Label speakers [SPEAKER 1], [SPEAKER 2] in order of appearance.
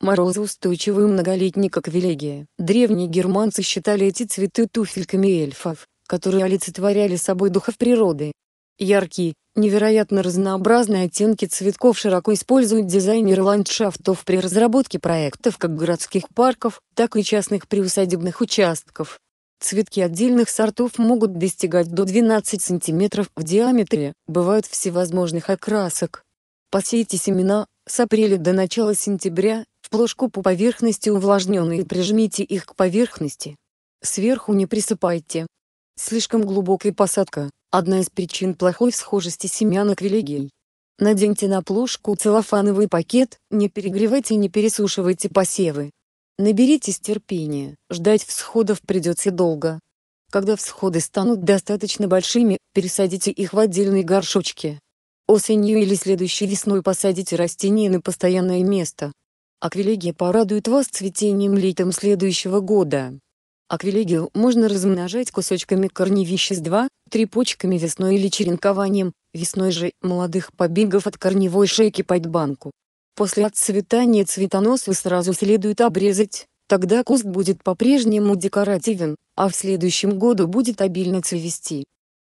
[SPEAKER 1] Морозоустойчивый многолетний велегия. Древние германцы считали эти цветы туфельками эльфов, которые олицетворяли собой духов природы. Яркие, невероятно разнообразные оттенки цветков широко используют дизайнеры ландшафтов при разработке проектов как городских парков, так и частных приусадебных участков. Цветки отдельных сортов могут достигать до 12 см в диаметре, бывают всевозможных окрасок. Посейте семена, с апреля до начала сентября, в плошку по поверхности увлажненные и прижмите их к поверхности. Сверху не присыпайте. Слишком глубокая посадка – одна из причин плохой схожести семянок религий. Наденьте на плошку целлофановый пакет, не перегревайте и не пересушивайте посевы. Наберитесь терпения, ждать всходов придется долго. Когда всходы станут достаточно большими, пересадите их в отдельные горшочки. Осенью или следующей весной посадите растения на постоянное место. Аквилегия порадует вас цветением летом следующего года. Аквилегию можно размножать кусочками корневища с 2-3 почками весной или черенкованием, весной же молодых побегов от корневой шейки под банку. После отцветания цветоносы сразу следует обрезать, тогда куст будет по-прежнему декоративен, а в следующем году будет обильно цвести.